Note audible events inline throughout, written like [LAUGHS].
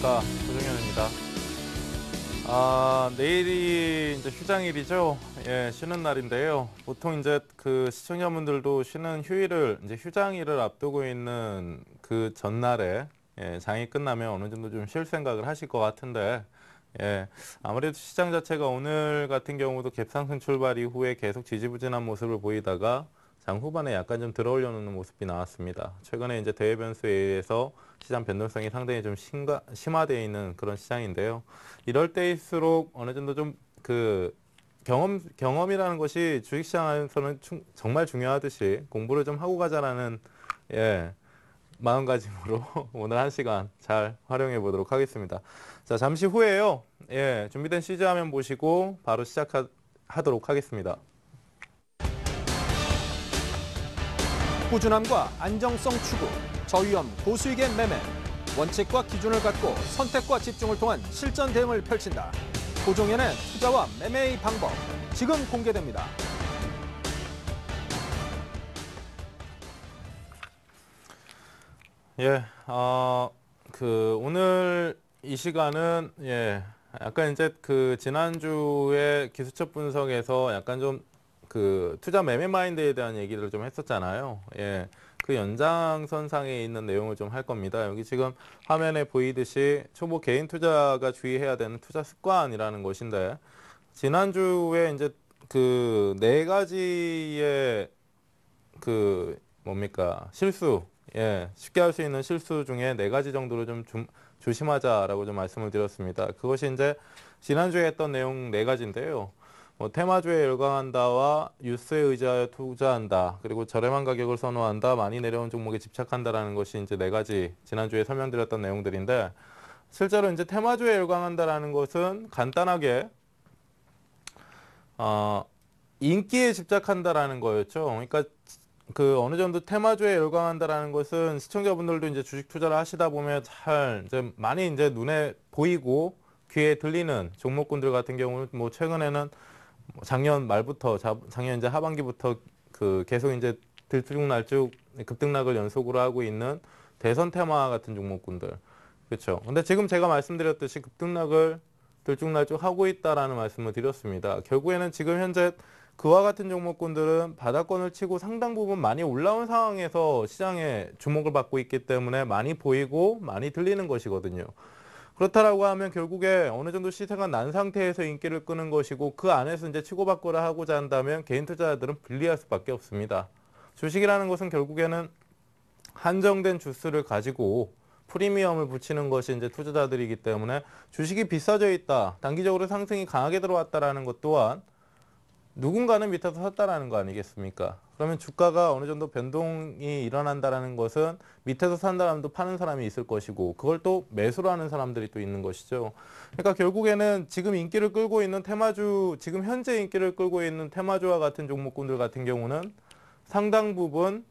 안녕하십니까 조정현입니다. 아 내일이 이제 휴장일이죠. 예 쉬는 날인데요. 보통 이제 그 시청자분들도 쉬는 휴일을 이제 휴장일을 앞두고 있는 그 전날에 예, 장이 끝나면 어느 정도 좀 쉴 생각을 하실 것 같은데 예, 아무래도 시장 자체가 오늘 같은 경우도 갭상승 출발 이후에 계속 지지부진한 모습을 보이다가 장 후반에 약간 좀 들어올려놓는 모습이 나왔습니다. 최근에 이제 대외 변수에 의해서 시장 변동성이 상당히 좀 심가, 심화되어 있는 그런 시장인데요. 이럴 때일수록 어느 정도 좀 그 경험, 경험이라는 것이 주식시장에서는 충, 정말 중요하듯이 공부를 좀 하고 가자라는 예, 마음가짐으로 [LAUGHS] 오늘 한 시간 잘 활용해 보도록 하겠습니다. 자, 잠시 후에요. 예, 준비된 시즈 화면 보시고 바로 시작하도록 하겠습니다. 꾸준함과 안정성 추구. 저위험, 고수익의 매매, 원칙과 기준을 갖고 선택과 집중을 통한 실전 대응을 펼친다. 고종현의 투자와 매매의 방법, 지금 공개됩니다. 예, 어, 그 오늘 이 시간은 예, 약간 이제 그 지난주에 기술적 분석에서 약간 좀 그 투자 매매 마인드에 대한 얘기를 좀 했었잖아요. 예. 그 연장선상에 있는 내용을 좀 할 겁니다. 여기 지금 화면에 보이듯이 초보 개인 투자가 주의해야 되는 투자 습관이라는 것인데 지난주에 이제 그 네 가지의 그 뭡니까 실수 예 쉽게 할 수 있는 실수 중에 네 가지 정도를 좀, 좀 조심하자라고 좀 말씀을 드렸습니다. 그것이 이제 지난주에 했던 내용 네 가지인데요. 뭐, 테마주에 열광한다와 유스에의자에 투자한다. 그리고 저렴한 가격을 선호한다. 많이 내려온 종목에 집착한다라는 것이 이제 네 가지 지난주에 설명드렸던 내용들인데 실제로 이제 테마주에 열광한다라는 것은 간단하게 어, 인기에 집착한다라는 거였죠. 그러니까 그 어느 정도 테마주에 열광한다라는 것은 시청자분들도 이제 주식 투자를 하시다 보면 잘 이제 많이 이제 눈에 보이고 귀에 들리는 종목군들 같은 경우는 뭐 최근에는 뭐 작년 말부터 작년 이제 하반기부터 그 계속 이제 들쭉날쭉 급등락을 연속으로 하고 있는 대선 테마 같은 종목군들 그렇죠. 근데 지금 제가 말씀드렸듯이 급등락을 들쭉날쭉 하고 있다라는 말씀을 드렸습니다. 결국에는 지금 현재 그와 같은 종목군들은 바닥권을 치고 상당 부분 많이 올라온 상황에서 시장에 주목을 받고 있기 때문에 많이 보이고 많이 들리는 것이거든요. 그렇다라고 하면 결국에 어느 정도 시세가 난 상태에서 인기를 끄는 것이고 그 안에서 이제 치고받고를 하고자 한다면 개인 투자자들은 불리할 수밖에 없습니다. 주식이라는 것은 결국에는 한정된 주수를 가지고 프리미엄을 붙이는 것이 이제 투자자들이기 때문에 주식이 비싸져 있다. 단기적으로 상승이 강하게 들어왔다라는 것 또한 누군가는 밑에서 샀다라는 거 아니겠습니까? 그러면 주가가 어느 정도 변동이 일어난다는 것은 밑에서 산 사람도 파는 사람이 있을 것이고 그걸 또 매수로 하는 사람들이 또 있는 것이죠. 그러니까 결국에는 지금 인기를 끌고 있는 테마주, 지금 현재 인기를 끌고 있는 테마주와 같은 종목군들 같은 경우는 상당 부분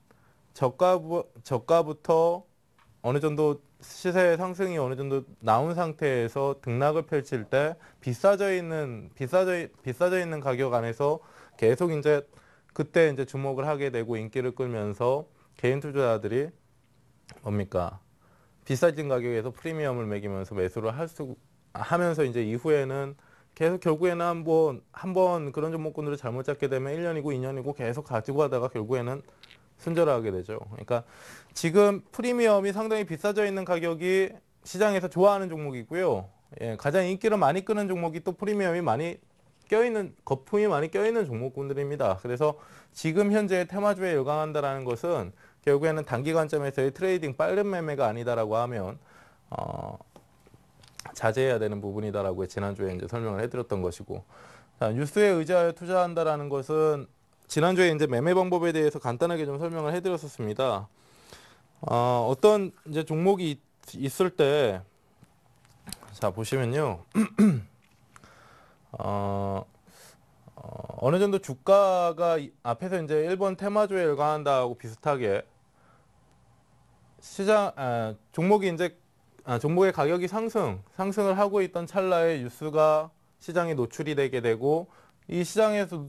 저가 저가부터 어느 정도 시세의 상승이 어느 정도 나온 상태에서 등락을 펼칠 때 비싸져 있는 비싸져 비싸져 있는 가격 안에서 계속 이제 그때 이제 주목을 하게 되고 인기를 끌면서 개인 투자자들이 뭡니까 비싸진 가격에서 프리미엄을 매기면서 매수를 할 수 하면서 이제 이후에는 계속 결국에는 한번 한번 그런 종목군들을 잘못 잡게 되면 1년이고 2년이고 계속 가지고 가다가 결국에는 순절하게 되죠. 그러니까 지금 프리미엄이 상당히 비싸져 있는 가격이 시장에서 좋아하는 종목이고요. 예, 가장 인기를 많이 끄는 종목이 또 프리미엄이 많이 껴있는 거품이 많이 껴있는 종목군들입니다. 그래서 지금 현재 테마주에 요강한다는 것은 결국에는 단기 관점에서의 트레이딩 빠른 매매가 아니다라고 하면 어, 자제해야 되는 부분이다라고 지난주에 이제 설명을 해드렸던 것이고 자, 뉴스에 의지하여 투자한다는 것은 지난주에 이제 매매 방법에 대해서 간단하게 좀 설명을 해드렸었습니다. 어, 어떤 이제 종목이 있, 있을 때자 보시면요. [CLEARS THROAT] 어, 어, 느 정도 주가가 앞에서 이제 일본 테마주에 일관한다고 비슷하게 시장 아, 종목이 이제 아, 종목의 가격이 상승 상승을 하고 있던 찰나에 뉴스가 시장에 노출이 되게 되고 이 시장에서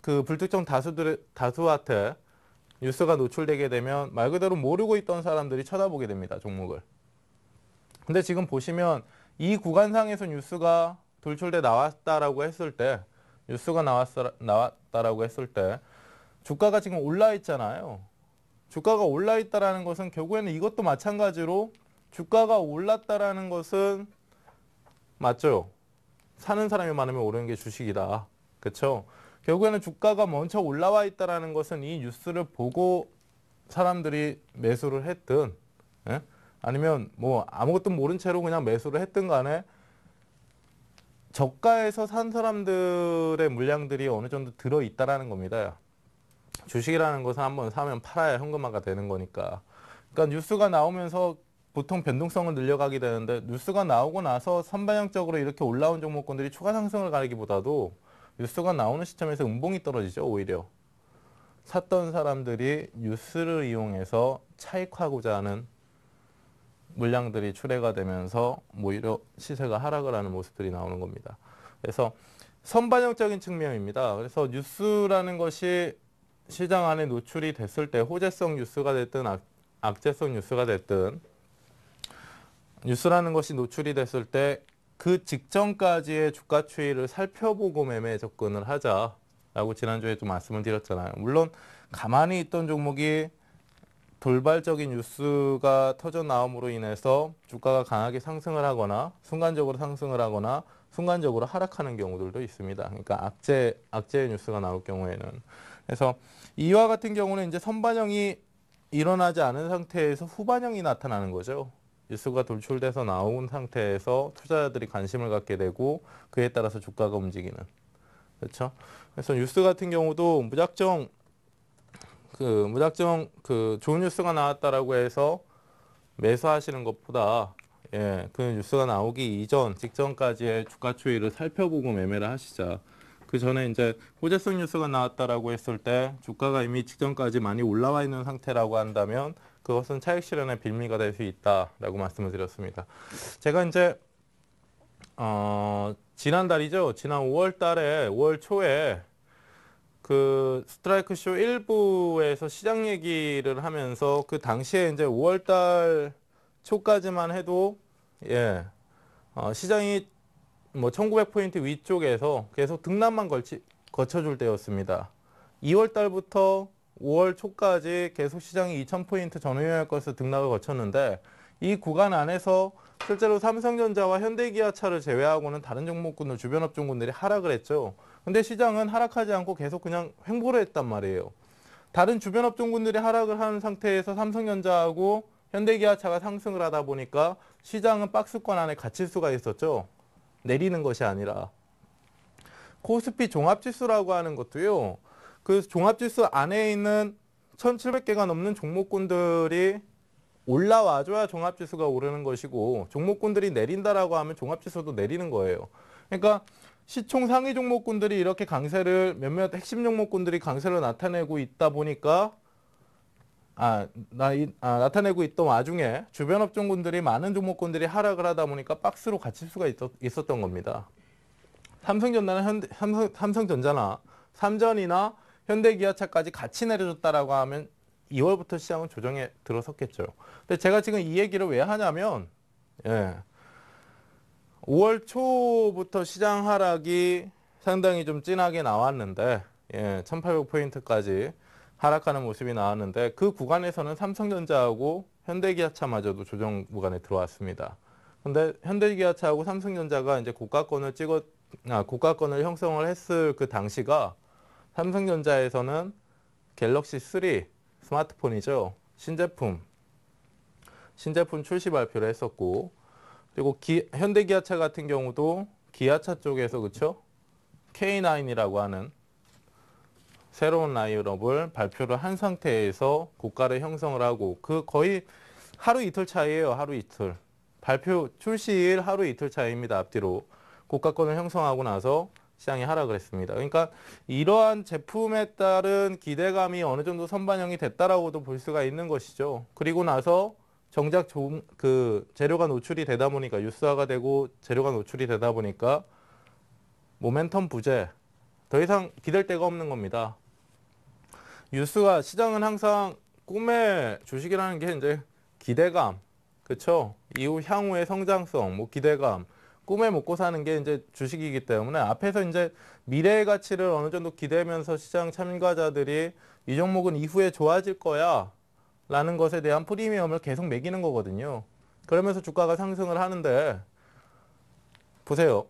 그 불특정 다수들 다수한테 뉴스가 노출되게 되면 말 그대로 모르고 있던 사람들이 쳐다보게 됩니다 종목을. 근데 지금 보시면 이 구간상에서 뉴스가 돌출돼 나왔다라고 했을 때 뉴스가 나왔어, 나왔다라고 했을 때 주가가 지금 올라 있잖아요. 주가가 올라 있다라는 것은 결국에는 이것도 마찬가지로 주가가 올랐다라는 것은 맞죠. 사는 사람이 많으면 오르는 게 주식이다. 그렇죠? 결국에는 주가가 먼저 올라와 있다라는 것은 이 뉴스를 보고 사람들이 매수를 했든 예? 아니면 뭐 아무것도 모른 채로 그냥 매수를 했든 간에 저가에서 산 사람들의 물량들이 어느 정도 들어있다라는 겁니다. 주식이라는 것은 한번 사면 팔아야 현금화가 되는 거니까. 그러니까 뉴스가 나오면서 보통 변동성을 늘려가게 되는데 뉴스가 나오고 나서 선반영적으로 이렇게 올라온 종목권들이 추가 상승을 가리기보다도 뉴스가 나오는 시점에서 음봉이 떨어지죠 오히려 샀던 사람들이 뉴스를 이용해서 차익하고자 하는 물량들이 출해가 되면서 뭐 이런 시세가 하락을 하는 모습들이 나오는 겁니다. 그래서 선반영적인 측면입니다. 그래서 뉴스라는 것이 시장 안에 노출이 됐을 때 호재성 뉴스가 됐든 악, 재성 뉴스가 됐든 뉴스라는 것이 노출이 됐을 때 그 직전까지의 주가 추이를 살펴보고 매매 접근을 하자라고 지난주에 좀 말씀을 드렸잖아요. 물론 가만히 있던 종목이 돌발적인 뉴스가 터져 나옴으로 인해서 주가가 강하게 상승을 하거나 순간적으로 상승을 하거나 순간적으로 하락하는 경우들도 있습니다. 그러니까 악재 악재 뉴스가 나올 경우에는 그래서 이와 같은 경우는 이제 선반영이 일어나지 않은 상태에서 후반영이 나타나는 거죠. 뉴스가 돌출돼서 나온 상태에서 투자자들이 관심을 갖게 되고 그에 따라서 주가가 움직이는 그렇죠. 그래서 뉴스 같은 경우도 무작정 그 무작정 그 좋은 뉴스가 나왔다라고 해서 매수하시는 것보다 예, 그 뉴스가 나오기 이전 직전까지의 주가 추이를 살펴보고 매매를 하시자. 그 전에 이제 호재성 뉴스가 나왔다라고 했을 때 주가가 이미 직전까지 많이 올라와 있는 상태라고 한다면 그것은 차익 실현의 빌미가 될 수 있다라고 말씀을 드렸습니다. 제가 이제 어, 지난달이죠. 지난 5월 달에 5월 초에 그 스트라이크 쇼 1부에서 시장 얘기를 하면서 그 당시에 이제 5월 달 초까지만 해도 예. 어, 시장이 뭐 1900포인트 위쪽에서 계속 등락만 걸치, 거쳐줄 때였습니다. 2월 달부터 5월 초까지 계속 시장이 2000포인트 전후영역 것을 등락을 거쳤는데 이 구간 안에서 실제로 삼성전자와 현대기아차를 제외하고는 다른 종목군들 주변 업종군들이 하락을 했죠. 근데 시장은 하락하지 않고 계속 그냥 횡보를 했단 말이에요. 다른 주변 업종군들이 하락을 하는 상태에서 삼성전자하고 현대기아차가 상승을 하다 보니까 시장은 박스권 안에 갇힐 수가 있었죠. 내리는 것이 아니라. 코스피 종합지수라고 하는 것도요. 그 종합지수 안에 있는 1700개가 넘는 종목군들이 올라와줘야 종합지수가 오르는 것이고 종목군들이 내린다라고 하면 종합지수도 내리는 거예요. 그러니까 시총 상위 종목군들이 이렇게 강세를 몇몇 핵심 종목군들이 강세를 나타내고 있다 보니까 아, 나, 이, 아, 나타내고 있던 와중에 주변 업종군들이 많은 종목군들이 하락을 하다 보니까 박스로 갇힐 수가 있, 었던 겁니다. 삼성전자나 현, 대 삼성, 삼성전자나 삼전이나 현대기아차까지 같이 내려줬다라고 하면 2월부터 시장은 조정에 들어섰겠죠. 근데 제가 지금 이 얘기를 왜 하냐면 예. 5월 초부터 시장 하락이 상당히 좀 진하게 나왔는데 예, 1800포인트까지 하락하는 모습이 나왔는데 그 구간에서는 삼성전자하고 현대기아차마저도 조정 구간에 들어왔습니다. 근데 현대기아차하고 삼성전자가 이제 고가권을 찍었 아, 고가권을 형성을 했을 그 당시가 삼성전자에서는 갤럭시 3 스마트폰이죠. 신제품 신제품 출시 발표를 했었고 그리고 기, 현대기아차 같은 경우도 기아차 쪽에서 그쵸? K9이라고 하는 새로운 라인업을 발표를 한 상태에서 고가를 형성을 하고 그 거의 하루 이틀 차이에요. 하루 이틀. 발표 출시일 하루 이틀 차이입니다. 앞뒤로. 고가권을 형성하고 나서 시장이 하락을 했습니다. 그러니까 이러한 제품에 따른 기대감이 어느 정도 선반영이 됐다라고도 볼 수가 있는 것이죠. 그리고 나서 정작 좀그 재료가 노출이 되다 보니까 유사화가 되고 재료가 노출이 되다 보니까 모멘텀 부재 더 이상 기댈 데가 없는 겁니다. 유수가 시장은 항상 꿈의 주식이라는 게 이제 기대감 그렇죠 이후 향후의 성장성 뭐 기대감 꿈에 먹고 사는 게 이제 주식이기 때문에 앞에서 이제 미래의 가치를 어느 정도 기대면서 시장 참가자들이 이 종목은 이후에 좋아질 거야 라는 것에 대한 프리미엄을 계속 매기는 거거든요. 그러면서 주가가 상승을 하는데 보세요.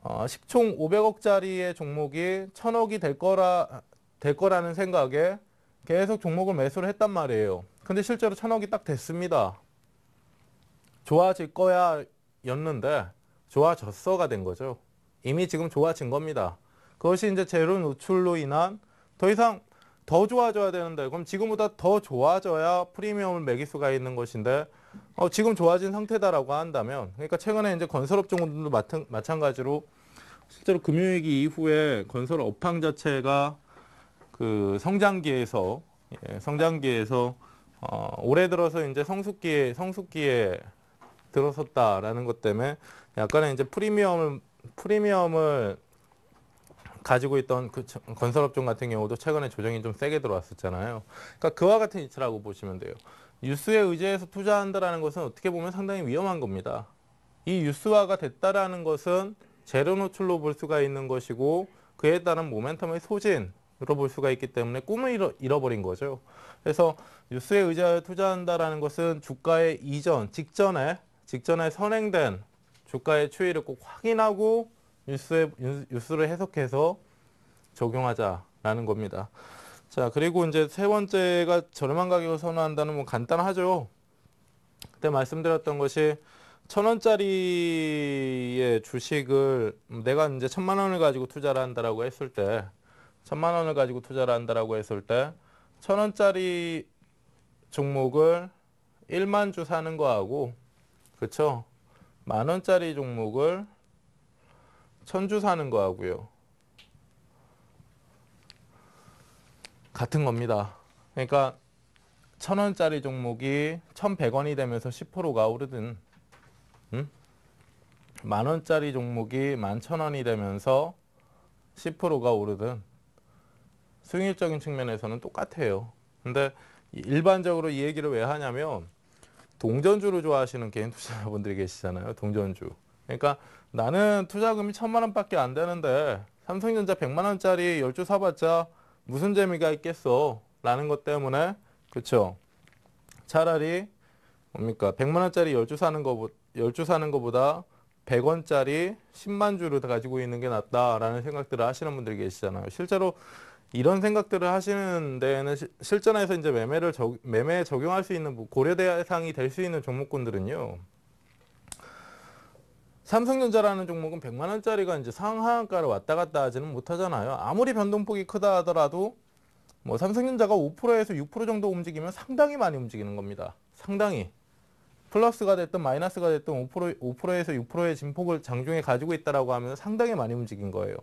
어, 시총 500억짜리의 종목이 1000억이 될 거라 될 거라는 생각에 계속 종목을 매수를 했단 말이에요. 근데 실제로 1000억이 딱 됐습니다. 좋아질 거야 였는데 좋아졌어가 된 거죠. 이미 지금 좋아진 겁니다. 그것이 이제 재료 노출로 인한 더 이상 더 좋아져야 되는데 그럼 지금보다 더 좋아져야 프리미엄을 매길 수가 있는 것인데 어, 지금 좋아진 상태다라고 한다면 그러니까 최근에 이제 건설업종도 마찬가지로 실제로 금융위기 이후에 건설 업황 자체가 그 성장기에서 예, 성장기에서 어, 올해 들어서 이제 성숙기에 성숙기에 들어섰다라는 것 때문에 약간의 이제 프리미엄을 프리미엄을 가지고 있던 그 건설업종 같은 경우도 최근에 조정이 좀 세게 들어왔었잖아요. 그러니까 그와 같은 이치라고 보시면 돼요. 뉴스에 의지해서 투자한다라는 것은 어떻게 보면 상당히 위험한 겁니다. 이 뉴스화가 됐다라는 것은 재료 노출로 볼 수가 있는 것이고 그에 따른 모멘텀의 소진, 들어볼 수가 있기 때문에 꿈을 잃어, 버린 거죠. 그래서 뉴스에 의지하여 투자한다라는 것은 주가의 이전, 직전에, 직전에 선행된 주가의 추이를 꼭 확인하고 뉴스에, 뉴스를 해석해서 적용하자라는 겁니다. 자, 그리고 이제 세 번째가 저렴한 가격을 선호한다는 건 간단하죠. 그때 말씀드렸던 것이 천 원짜리의 주식을 내가 이제 천만 원을 가지고 투자를 한다라고 했을 때 천만 원을 가지고 투자를 한다라고 했을 때 천 원짜리 종목을 1만 주 사는 거하고 그쵸 만 원짜리 종목을 천주 사는 거하고요. 같은 겁니다. 그러니까 천 원짜리 종목이 천백 원이 되면서 십프가 오르든 음? 만 원짜리 종목이 만천 원이 되면서 십프가 오르든 수익률적인 측면에서는 똑같아요. 근데 일반적으로 이 얘기를 왜 하냐면 동전주를 좋아하시는 개인 투자자분들이 계시잖아요. 동전주. 그러니까 나는 투자금이 천만 원밖에 안 되는데 삼성전자 100만 원짜리 10주 사봤자 무슨 재미가 있겠어 라는 것 때문에 그쵸 차라리 뭡니까 100만 원짜리 10주 사는 거 10주 사는 거보다 100원짜리 10만 주를 가지고 있는 게 낫다라는 생각들을 하시는 분들이 계시잖아요. 실제로 이런 생각들을 하시는 데에는 실전에서 이제 매매를 적, 매매에 적용할 수 있는 뭐 고려 대상이 될 수 있는 종목군들은요. 삼성전자라는 종목은 100만 원짜리가 이제 상하한가를 왔다 갔다 하지는 못하잖아요. 아무리 변동폭이 크다 하더라도 뭐 삼성전자가 5%에서 6% 정도 움직이면 상당히 많이 움직이는 겁니다. 상당히 플러스가 됐든 마이너스가 됐든 5%, 5%에서 6%의 진폭을 장중에 가지고 있다라고 하면 상당히 많이 움직인 거예요.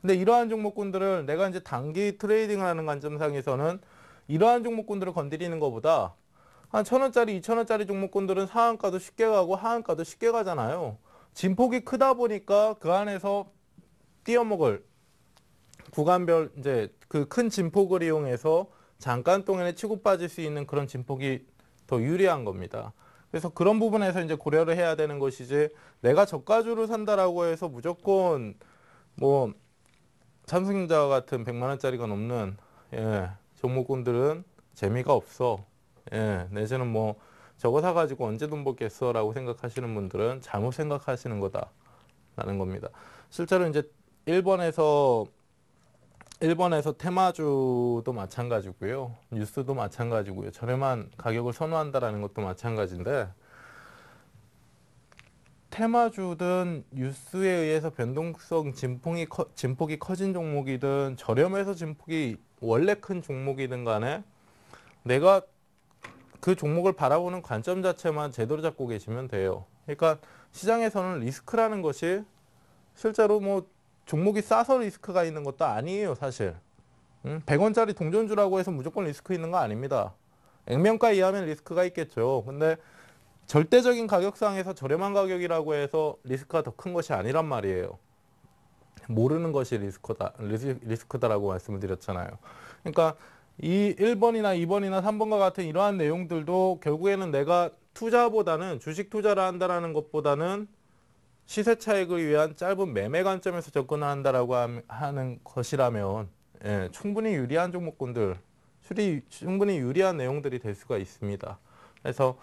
근데 이러한 종목군들을 내가 이제 단기 트레이딩하는 관점상에서는 이러한 종목군들을 건드리는 것보다 한 천원짜리, 이천원짜리 종목군들은 상한가도 쉽게 가고 하한가도 쉽게 가잖아요. 진폭이 크다 보니까 그 안에서 띄어먹을 구간별 이제 그 큰 진폭을 이용해서 잠깐 동안에 치고 빠질 수 있는 그런 진폭이 더 유리한 겁니다. 그래서 그런 부분에서 이제 고려를 해야 되는 것이지 내가 저가주를 산다라고 해서 무조건 뭐 삼성전자 같은 100만 원짜리가 넘는 예, 종목군들은 재미가 없어. 예, 내지는 뭐 저거 사가지고 언제 돈 벌겠어 라고 생각하시는 분들은 잘못 생각하시는 거다 라는 겁니다. 실제로 이제 일본에서 일본에서 테마주도 마찬가지고요. 뉴스도 마찬가지고요. 저렴한 가격을 선호한다라는 것도 마찬가지인데 테마주든 뉴스에 의해서 변동성 진폭이, 커, 진폭이 커진 종목이든 저렴해서 진폭이 원래 큰 종목이든 간에 내가 그 종목을 바라보는 관점 자체만 제대로 잡고 계시면 돼요. 그러니까 시장에서는 리스크라는 것이 실제로 뭐 종목이 싸서 리스크가 있는 것도 아니에요 사실. 100원짜리 음, 동전주라고 해서 무조건 리스크 있는 거 아닙니다. 액면가 이하면 리스크가 있겠죠. 근데 절대적인 가격상에서 저렴한 가격이라고 해서 리스크가 더 큰 것이 아니란 말이에요. 모르는 것이 리스크다, 리스크다라고 말씀을 드렸잖아요. 그러니까 이 1번이나 2번이나 3번과 같은 이러한 내용들도 결국에는 내가 투자보다는 주식 투자를 한다라는 것보다는 시세 차익을 위한 짧은 매매 관점에서 접근 한다라고 하는 것이라면 예, 충분히 유리한 종목군들 충분히 유리한 내용들이 될 수가 있습니다. 그래서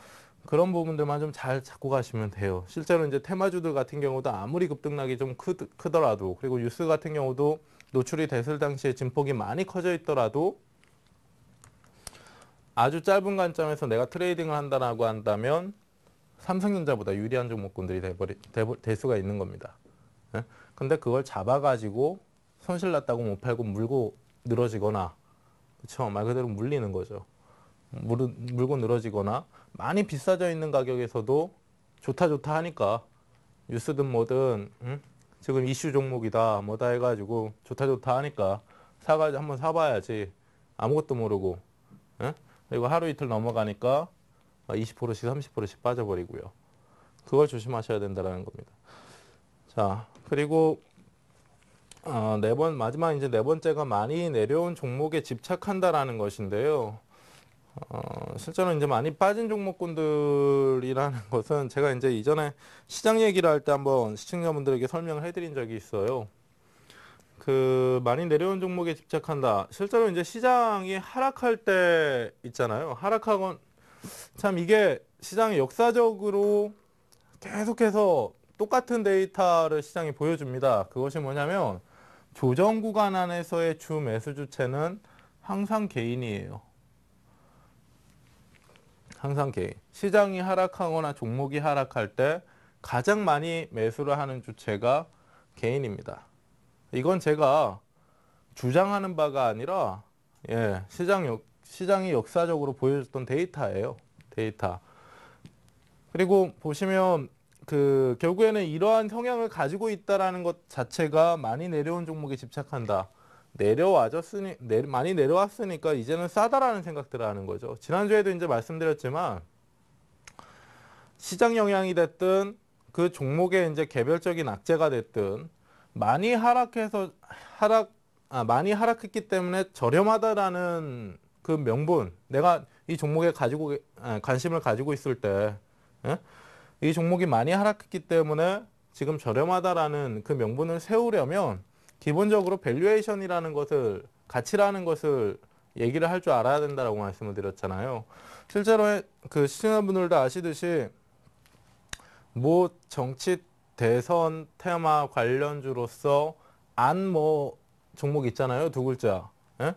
그런 부분들만 좀 잘 잡고 가시면 돼요. 실제로 이제 테마주들 같은 경우도 아무리 급등락이 좀 크, 크더라도 그리고 뉴스 같은 경우도 노출이 됐을 당시에 진폭이 많이 커져 있더라도 아주 짧은 관점에서 내가 트레이딩을 한다라고 한다면 삼성전자보다 유리한 종목군들이 돼버리, 될 수가 있는 겁니다. 예? 근데 그걸 잡아가지고 손실 났다고 못 팔고 물고 늘어지거나 그렇죠 말 그대로 물리는 거죠. 물, 물고 늘어지거나 많이 비싸져 있는 가격에서도 좋다 좋다 하니까 뉴스든 뭐든 응? 지금 이슈 종목이다 뭐다 해가지고 좋다 좋다 하니까 사가지고 한번 사봐야지 아무것도 모르고 응? 그리고 하루 이틀 넘어가니까 20%씩 어, 30%씩 빠져버리고요. 그걸 조심하셔야 된다라는 겁니다. 자, 그리고 어, 네번 마지막 이제 네 번째가 많이 내려온 종목에 집착한다라는 것인데요. 어, 실제로 이제 많이 빠진 종목군들이라는 [LAUGHS] 것은 제가 이제 이전에 시장 얘기를 할 때 한번 시청자분들에게 설명을 해드린 적이 있어요. 그 많이 내려온 종목에 집착한다. 실제로 이제 시장이 하락할 때 있잖아요. 하락하건 참 이게 시장이 역사적으로 계속해서 똑같은 데이터를 시장이 보여줍니다. 그것이 뭐냐면 조정 구간 안에서의 주 매수 주체는 항상 개인이에요. 항상 개인. 시장이 하락하거나 종목이 하락할 때 가장 많이 매수를 하는 주체가 개인입니다. 이건 제가 주장하는 바가 아니라 예, 시장 역, 시장이 역사적으로 보여줬던 데이터예요. 데이터. 그리고 보시면 그 결국에는 이러한 성향을 가지고 있다라는 것 자체가 많이 내려온 종목에 집착한다. 내려와졌으니 내, 많이 내려왔으니까 이제는 싸다라는 생각들을 하는 거죠. 지난주에도 이제 말씀드렸지만 시장 영향이 됐든 그 종목의 이제 개별적인 악재가 됐든 많이 하락해서 하락 아, 많이 하락했기 때문에 저렴하다라는 그 명분 내가 이 종목에 가지고 아, 관심을 가지고 있을 때이 예? 종목이 많이 하락했기 때문에 지금 저렴하다라는 그 명분을 세우려면 기본적으로 밸류에이션이라는 것을 가치라는 것을 얘기를 할 줄 알아야 된다라고 말씀을 드렸잖아요. 실제로 그 시청자분들도 아시듯이 뭐 정치 대선 테마 관련주로서 안 뭐 종목 있잖아요. 두 글자. 예?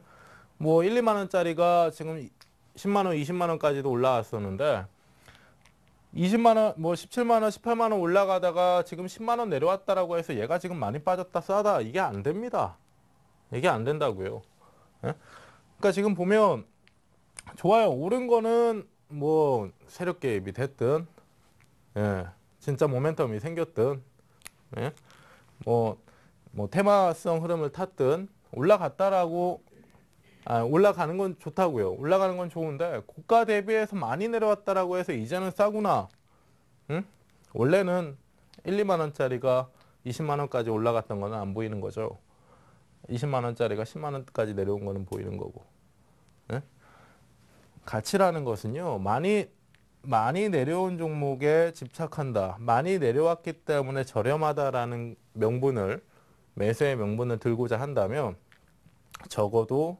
뭐 1, 2만 원짜리가 지금 10만 원, 20만 원까지도 올라왔었는데 20만 원, 뭐 17만 원, 18만 원 올라가다가 지금 10만 원 내려왔다라고 해서 얘가 지금 많이 빠졌다 싸다 이게 안 됩니다. 이게 안 된다고요. 예? 그러니까 지금 보면 좋아요. 오른 거는 뭐 세력 개입이 됐든 예. 진짜 모멘텀이 생겼든 예? 뭐, 뭐 테마성 흐름을 탔든 올라갔다라고 아, 올라가는 건 좋다고요. 올라가는 건 좋은데 고가 대비해서 많이 내려왔다라고 해서 이제는 싸구나. 응? 원래는 1, 2만 원짜리가 20만 원까지 올라갔던 거는 안 보이는 거죠. 20만 원짜리가 10만 원까지 내려온 거는 보이는 거고. 응? 가치라는 것은요. 많이 많이 내려온 종목에 집착한다. 많이 내려왔기 때문에 저렴하다라는 명분을 매수의 명분을 들고자 한다면 적어도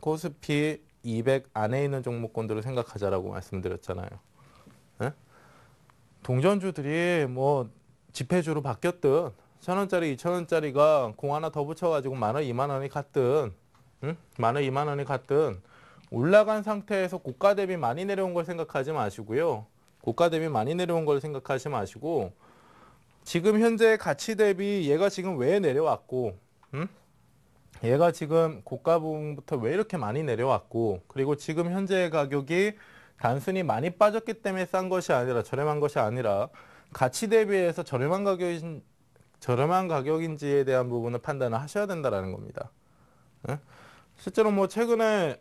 코스피 200 안에 있는 종목권들을 생각하자라고 말씀드렸잖아요. 네? 동전주들이 뭐 지폐주로 바뀌었든 천원짜리, 이천원짜리가 공 하나 더 붙여가지고 만원, 이만원이 갔든 응? 만원, 이만원이 갔든 올라간 상태에서 고가 대비 많이 내려온 걸 생각하지 마시고요. 고가 대비 많이 내려온 걸 생각하지 마시고 지금 현재 가치 대비 얘가 지금 왜 내려왔고 음? 얘가 지금 고가 부분부터 왜 이렇게 많이 내려왔고 그리고 지금 현재의 가격이 단순히 많이 빠졌기 때문에 싼 것이 아니라 저렴한 것이 아니라 가치 대비해서 저렴한 가격인 저렴한 가격인지에 대한 부분을 판단을 하셔야 된다라는 겁니다. 실제로 뭐 최근에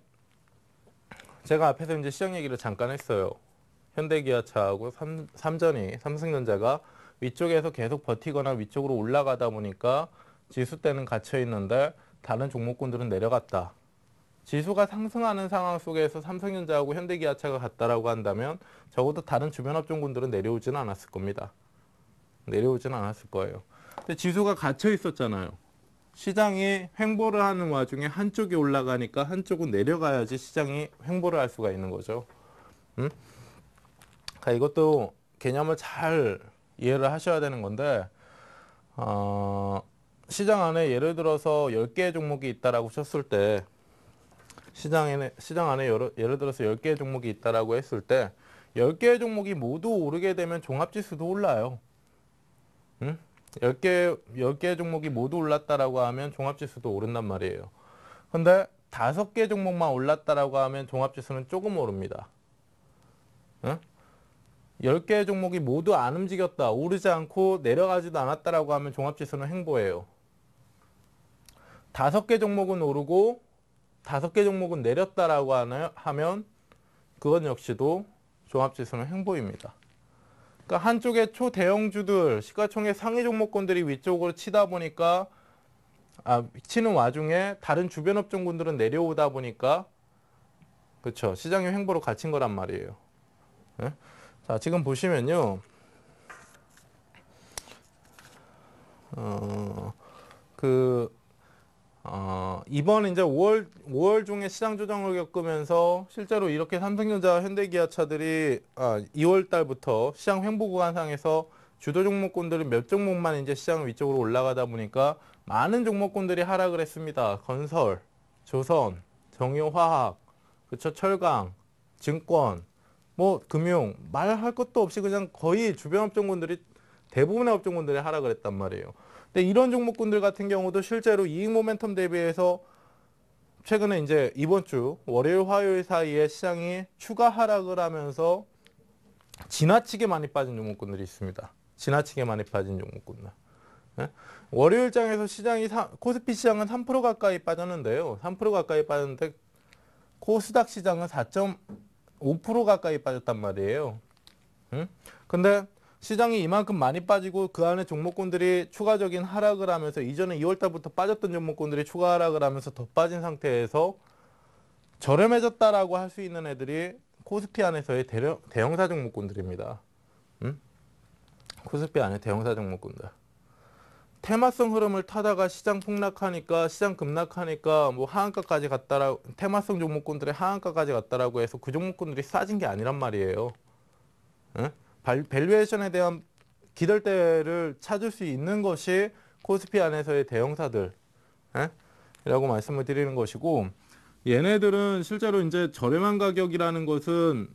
제가 앞에서 이제 시장 얘기를 잠깐 했어요. 현대기아차하고 삼, 삼전이 삼성전자가 위쪽에서 계속 버티거나 위쪽으로 올라가다 보니까 지수 때는 갇혀 있는데 다른 종목군들은 내려갔다. 지수가 상승하는 상황 속에서 삼성전자하고 현대기아차가 갔다라고 한다면 적어도 다른 주변 업종군들은 내려오지는 않았을 겁니다. 내려오지는 않았을 거예요. 근데 지수가 갇혀 있었잖아요. 시장이 횡보를 하는 와중에 한쪽이 올라가니까 한쪽은 내려가야지 시장이 횡보를 할 수가 있는 거죠. 음? 그러니까 이것도 개념을 잘 이해를 하셔야 되는 건데 어, 시장 안에 예를 들어서 10개의 종목이 있다라고 쳤을 때 시장에, 시장 안에 여러, 예를 들어서 10개의 종목이 있다라고 했을 때 10개의 종목이 모두 오르게 되면 종합지수도 올라요. 10개, 10개 종목이 모두 올랐다라고 하면 종합지수도 오른단 말이에요. 근데 다개 종목만 올랐다라고 하면 종합지수는 조금 오릅니다. 응? 1 0개 종목이 모두 안 움직였다, 오르지 않고 내려가지도 않았다라고 하면 종합지수는 행보예요. 다개 종목은 오르고 다개 종목은 내렸다라고 하면 그건 역시도 종합지수는 행보입니다. 그러니까 한쪽에 초대형주들 시가총액 상위 종목권들이 위쪽으로 치다 보니까 아, 치는 와중에 다른 주변 업종군들은 내려오다 보니까 그렇죠. 시장의 횡보로 갇힌 거란 말이에요. 네? 자, 지금 보시면요. 어, 그 어, 이번 이제 5월 5월 중에 시장 조정을 겪으면서 실제로 이렇게 삼성전자, 현대기아차들이 아, 2월 달부터 시장 횡보 구간상에서 주도 종목군들은 몇 종목만 이제 시장 위쪽으로 올라가다 보니까 많은 종목군들이 하락을 했습니다. 건설, 조선, 정유화학, 그쵸 철강, 증권, 뭐 금융 말할 것도 없이 그냥 거의 주변 업종군들이 대부분의 업종군들이 하락을 했단 말이에요. 근데 네, 이런 종목군들 같은 경우도 실제로 이익 모멘텀 대비해서 최근에 이제 이번 주 월요일 화요일 사이에 시장이 추가 하락을 하면서 지나치게 많이 빠진 종목군들이 있습니다. 지나치게 많이 빠진 종목군들. 네? 월요일장에서 시장이 사, 코스피 시장은 3% 가까이 빠졌는데요. 3% 가까이 빠졌는데 코스닥 시장은 4.5% 가까이 빠졌단 말이에요. 응? 근데 시장이 이만큼 많이 빠지고 그 안에 종목군들이 추가적인 하락을 하면서 이전에 2월 달부터 빠졌던 종목군들이 추가 하락을 하면서 더 빠진 상태에서 저렴해졌다라고 할 수 있는 애들이 코스피 안에서의 대령, 대형사 종목군들입니다. 음? 코스피 안에 대형사 종목군들. 테마성 흐름을 타다가 시장 폭락하니까 시장 급락하니까 뭐 하한가까지 갔다라 테마성 종목군들의 하한가까지 갔다라고 해서 그 종목군들이 싸진 게 아니란 말이에요. 응? 밸류에이션에 대한 기댈대를 찾을 수 있는 것이 코스피 안에서의 대형사들 에? 예? 이라고 말씀을 드리는 것이고 얘네들은 실제로 이제 저렴한 가격이라는 것은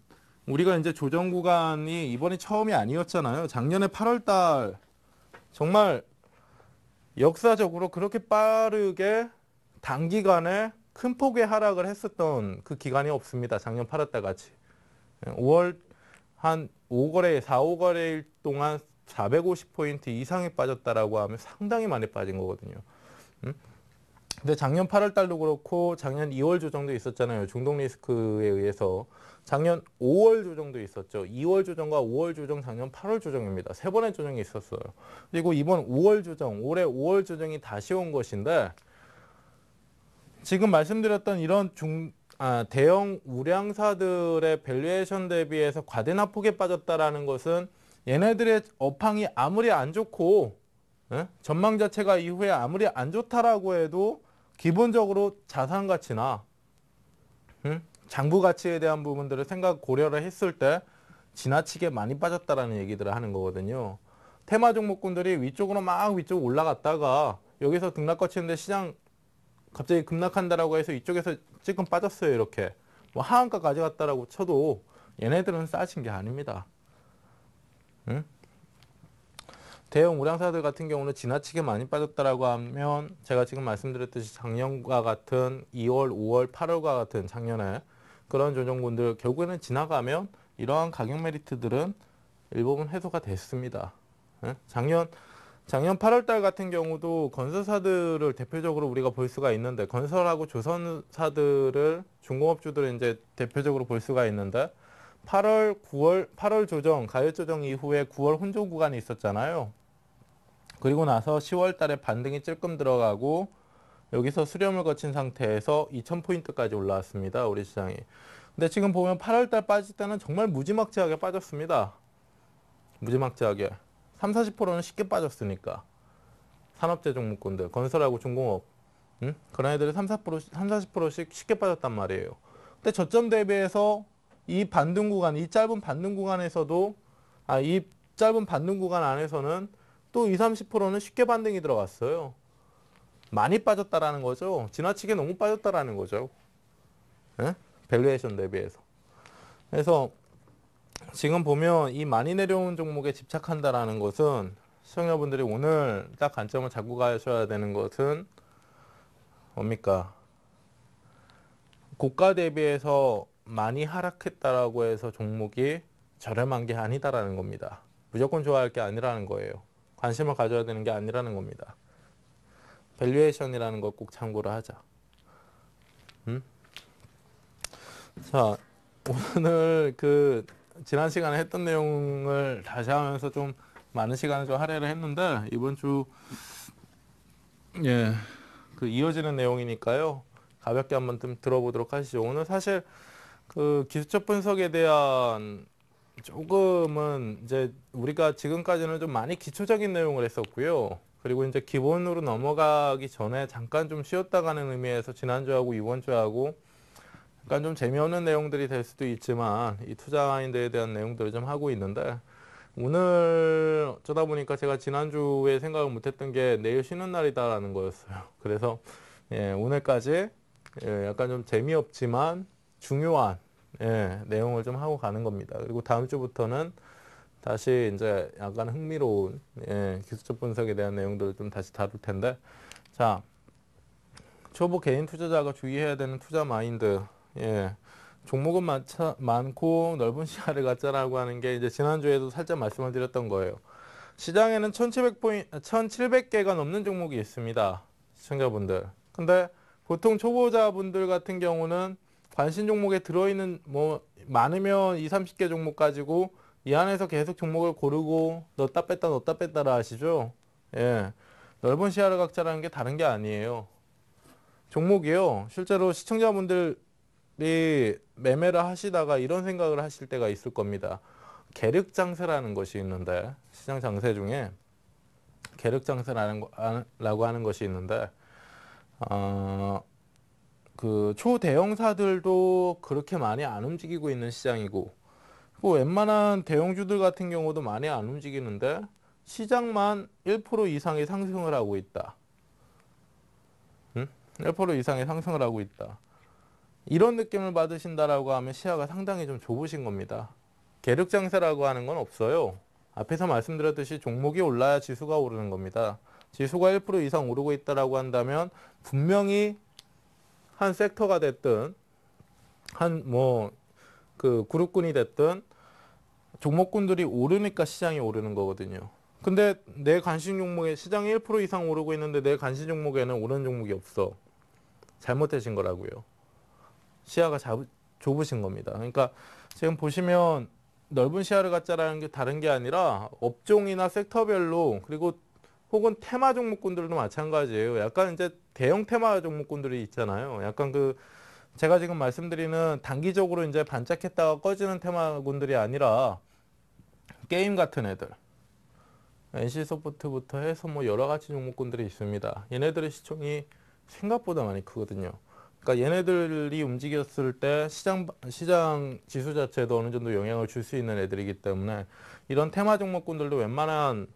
우리가 이제 조정 구간이 이번이 처음이 아니었잖아요. 작년에 8월 달 정말 역사적으로 그렇게 빠르게 단기간에 큰 폭의 하락을 했었던 그 기간이 없습니다. 작년 8월 달 같이. 5월 예, 한 5거래, 4, 5거래일 동안 450포인트 이상이 빠졌다라고 하면 상당히 많이 빠진 거거든요. 음? 근데 작년 8월 달도 그렇고 작년 2월 조정도 있었잖아요. 중동 리스크에 의해서. 작년 5월 조정도 있었죠. 2월 조정과 5월 조정, 작년 8월 조정입니다. 세 번의 조정이 있었어요. 그리고 이번 5월 조정, 올해 5월 조정이 다시 온 것인데 지금 말씀드렸던 이런 중, 아, 대형 우량사들의 밸류에이션 대비해서 과대나 폭에 빠졌다라는 것은 얘네들의 업황이 아무리 안 좋고 예? 전망 자체가 이후에 아무리 안 좋다라고 해도 기본적으로 자산 가치나 음? 장부 가치에 대한 부분들을 생각 고려를 했을 때 지나치게 많이 빠졌다라는 얘기들을 하는 거거든요. 테마 종목군들이 위쪽으로 막 위쪽 올라갔다가 여기서 등락 거치는데 시장 갑자기 급락한다라고 해서 이쪽에서 찔끔 빠졌어요 이렇게 뭐 하한가 가져갔다라고 쳐도 얘네들은 싸신 게 아닙니다. 응? 대형 우량사들 같은 경우는 지나치게 많이 빠졌다라고 하면 제가 지금 말씀드렸듯이 작년과 같은 2월, 5월, 8월과 같은 작년에 그런 조정군들 결국에는 지나가면 이러한 가격 메리트들은 일부분 해소가 됐습니다. 작년 작년 8월달 같은 경우도 건설사들을 대표적으로 우리가 볼 수가 있는데 건설하고 조선사들을 중공업주들을 이제 대표적으로 볼 수가 있는데 8월, 9월, 8월 조정, 가열 조정 이후에 9월 혼조 구간이 있었잖아요. 그리고 나서 10월 달에 반등이 찔끔 들어가고 여기서 수렴을 거친 상태에서 2000포인트까지 올라왔습니다. 우리 시장이. 근데 지금 보면 8월 달 빠질 때는 정말 무지막지하게 빠졌습니다. 무지막지하게. 3, 0 40%는 쉽게 빠졌으니까. 산업재 종목군들, 건설하고 중공업. 응? 그런 애들이 3, 0 40%씩 쉽게 빠졌단 말이에요. 근데 저점 대비해서 이 반등 구간, 이 짧은 반등 구간에서도 아, 이 짧은 반등 구간 안에서는 또 20, 30%는 쉽게 반등이 들어갔어요. 많이 빠졌다라는 거죠. 지나치게 너무 빠졌다라는 거죠. 예? 밸류에이션 대비해서. 그래서 지금 보면 이 많이 내려온 종목에 집착한다라는 것은 시청자분들이 오늘 딱 관점을 잡고 가셔야 되는 것은 뭡니까? 고가 대비해서 많이 하락했다라고 해서 종목이 저렴한 게 아니다라는 겁니다. 무조건 좋아할 게 아니라는 거예요. 관심을 가져야 되는 게 아니라는 겁니다. 밸류에이션이라는 거꼭 참고를 하자. 음? 자, 오늘 그 지난 시간에 했던 내용을 다시 하면서 좀 많은 시간을 좀 할애를 했는데 이번 주 예, 그 이어지는 내용이니까요. 가볍게 한번 좀 들어보도록 하시죠. 오늘 사실 그 기술적 분석에 대한 조금은 이제 우리가 지금까지는 좀 많이 기초적인 내용을 했었고요. 그리고 이제 기본으로 넘어가기 전에 잠깐 좀 쉬었다 가는 의미에서 지난주하고 이번주하고 약간 좀 재미없는 내용들이 될 수도 있지만 이 투자 마인드에 대한 내용들을 좀 하고 있는데 오늘 어쩌다 보니까 제가 지난주에 생각을 못했던 게 내일 쉬는 날이다라는 거였어요. [LAUGHS] 그래서 예, 오늘까지 예, 약간 좀 재미없지만 중요한 예, 내용을 좀 하고 가는 겁니다. 그리고 다음 주부터는 다시 이제 약간 흥미로운 예, 기술적 분석에 대한 내용들을 좀 다시 다룰 텐데 자 초보 개인 투자자가 주의해야 되는 투자 마인드 예. 종목은 많차, 많고 넓은 시야를 갖자라고 하는 게 이제 지난주에도 살짝 말씀을 드렸던 거예요. 시장에는 1700포인, 1700개가 넘는 종목이 있습니다. 시청자분들. 근데 보통 초보자분들 같은 경우는 관심 종목에 들어있는 뭐 많으면 20, 30개 종목 가지고 이 안에서 계속 종목을 고르고 넣었다 뺐다 넣었다 뺐다라 하시죠. 예. 넓은 시야를 각자라는 게 다른 게 아니에요. 종목이요. 실제로 시청자분들 네, 매매를 하시다가 이런 생각을 하실 때가 있을 겁니다. 계륵 장세라는 것이 있는데 시장 장세 중에 계륵 장세라고 아, 하는 것이 있는데 어, 그 초대형사들도 그렇게 많이 안 움직이고 있는 시장이고 뭐 웬만한 대형주들 같은 경우도 많이 안 움직이는데 시장만 1% 이상의 상승을 하고 있다. 응? 1% 이상의 상승을 하고 있다. 이런 느낌을 받으신다라고 하면 시야가 상당히 좀 좁으신 겁니다. 계륵 장세라고 하는 건 없어요. 앞에서 말씀드렸듯이 종목이 올라야 지수가 오르는 겁니다. 지수가 1% 이상 오르고 있다라고 한다면 분명히 한 섹터가 됐든 한 뭐 그 그룹군이 됐든 종목군들이 오르니까 시장이 오르는 거거든요. 근데 내 관심 종목에 시장이 1% 이상 오르고 있는데 내 관심 종목에는 오른 종목이 없어. 잘못되신 거라고요. 시야가 잡, 좁으신 겁니다. 그러니까 지금 보시면 넓은 시야를 갖자라는 게 다른 게 아니라 업종이나 섹터별로 그리고 혹은 테마 종목군들도 마찬가지예요. 약간 이제 대형 테마 종목군들이 있잖아요. 약간 그 제가 지금 말씀드리는 단기적으로 이제 반짝했다가 꺼지는 테마군들이 아니라 게임 같은 애들 NC소프트부터 해서 뭐 여러 가지 종목군들이 있습니다. 얘네들의 시총이 생각보다 많이 크거든요. 그러니까 얘네들이 움직였을 때 시장 시장 지수 자체도 어느 정도 영향을 줄 수 있는 애들이기 때문에 이런 테마 종목군들도 웬만한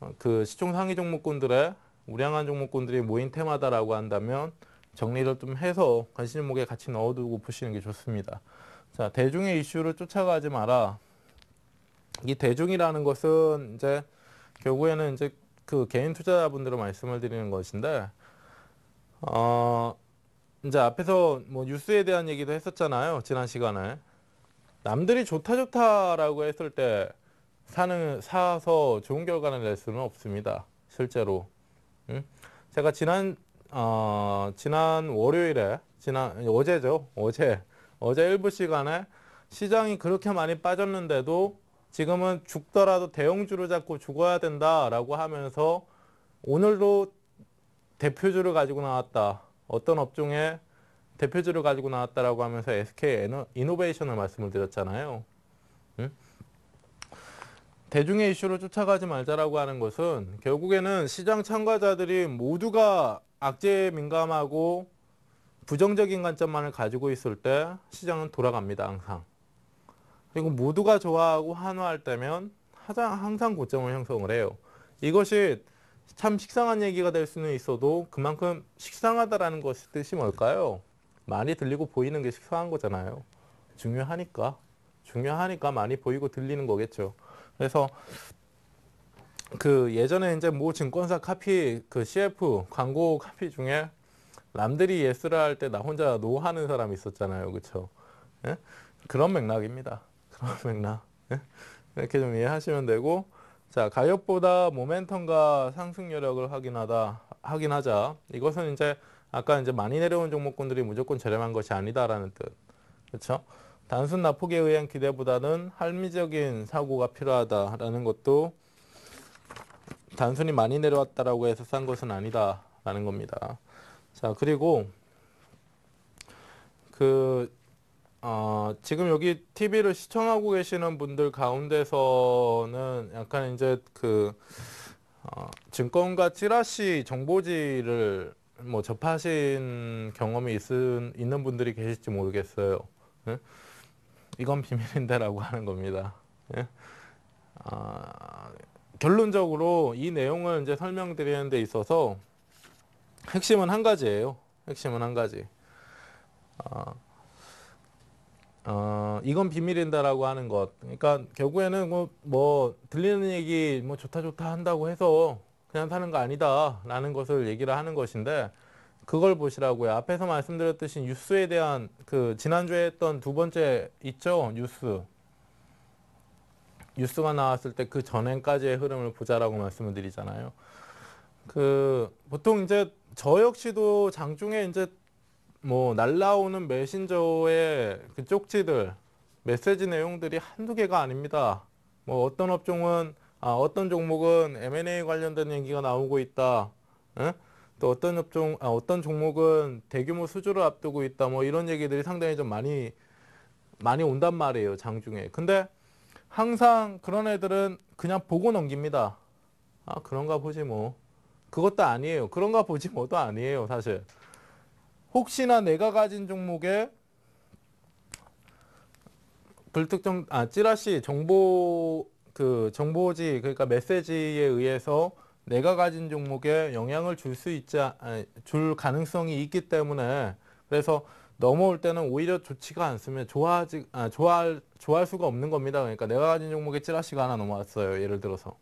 어, 그 시총 상위 종목군들의 우량한 종목군들이 모인 테마다라고 한다면 정리를 좀 해서 관심 종목에 같이 넣어두고 보시는 게 좋습니다. 자, 대중의 이슈를 쫓아가지 마라. 이 대중이라는 것은 이제 결국에는 이제 그 개인 투자자분들을 말씀을 드리는 것인데 어 이제 앞에서 뭐 뉴스에 대한 얘기도 했었잖아요. 지난 시간에. 남들이 좋다 좋다라고 했을 때 사는 사서 좋은 결과를 낼 수는 없습니다. 실제로. 응? 제가 지난 어, 지난 월요일에 지난 어제죠. 어제 어제 일부 시간에 시장이 그렇게 많이 빠졌는데도 지금은 죽더라도 대형주를 잡고 죽어야 된다라고 하면서 오늘도 대표주를 가지고 나왔다. 어떤 업종에 대표주를 가지고 나왔다라고 하면서 SK 이노베이션을 말씀을 드렸잖아요. 대중의 이슈로 쫓아가지 말자라고 하는 것은 결국에는 시장 참가자들이 모두가 악재에 민감하고 부정적인 관점만을 가지고 있을 때 시장은 돌아갑니다 항상 그리고 모두가 좋아하고 환호할 때면 항상 고점을 형성을 해요 이것이 참 식상한 얘기가 될 수는 있어도 그만큼 식상하다라는 것이 뜻이 뭘까요? 많이 들리고 보이는 게 식상한 거잖아요. 중요하니까. 중요하니까 많이 보이고 들리는 거겠죠. 그래서 그 예전에 이제 모 증권사 카피 그 CF 광고 카피 중에 남들이 예스라 할 때 나 혼자 노 하는 사람이 있었잖아요. 그렇죠? 예? 그런 맥락입니다. 그런 [LAUGHS] 맥락. 예? 이렇게 좀 이해하시면 되고 자, 가격보다 모멘텀과 상승 여력을 확인하다, 확인하자. 이것은 이제 아까 이제 많이 내려온 종목군들이 무조건 저렴한 것이 아니다라는 뜻. 그렇죠? 단순 낙폭에 의한 기대보다는 합리적인 사고가 필요하다라는 것도 단순히 많이 내려왔다라고 해서 싼 것은 아니다라는 겁니다. 자, 그리고 그 어, 지금 여기 TV를 시청하고 계시는 분들 가운데서는 약간 이제 그 어, 증권가 찌라시 정보지를 뭐 접하신 경험이 있은, 있는 분들이 계실지 모르겠어요. 예? 이건 비밀인데라고 [LAUGHS] 하는 겁니다. 예? 아, 결론적으로 이 내용을 이제 설명드리는 데 있어서 핵심은 한 가지예요. 핵심은 한 가지. 아, 어, 이건 비밀인다라고 하는 것. 그러니까 결국에는 뭐, 뭐 들리는 얘기 뭐 좋다 좋다 한다고 해서 그냥 사는 거 아니다라는 것을 얘기를 하는 것인데 그걸 보시라고요. 앞에서 말씀드렸듯이 뉴스에 대한 그 지난주에 했던 두 번째 있죠 뉴스. 뉴스가 나왔을 때 그 전엔까지의 흐름을 보자라고 말씀을 드리잖아요. 그 보통 이제 저 역시도 장중에 이제 뭐 날라오는 메신저의 그 쪽지들 메시지 내용들이 한두 개가 아닙니다. 뭐 어떤 업종은 아, 어떤 종목은 M&A 관련된 얘기가 나오고 있다. 에? 또 어떤 업종 아, 어떤 종목은 대규모 수주를 앞두고 있다. 뭐 이런 얘기들이 상당히 좀 많이 많이 온단 말이에요 장중에. 근데 항상 그런 애들은 그냥 보고 넘깁니다. 아 그런가 보지 뭐. 그것도 아니에요. 그런가 보지 뭐도 아니에요 사실. 혹시나 내가 가진 종목에 불특정 아 찌라시 정보 그 정보지 그러니까 메시지에 의해서 내가 가진 종목에 영향을 줄 수 있지 아, 줄 가능성이 있기 때문에 그래서 넘어올 때는 오히려 좋지가 않으면 좋아하지 아, 좋아할 좋아할 수가 없는 겁니다. 그러니까 내가 가진 종목에 찌라시가 하나 넘어왔어요. 예를 들어서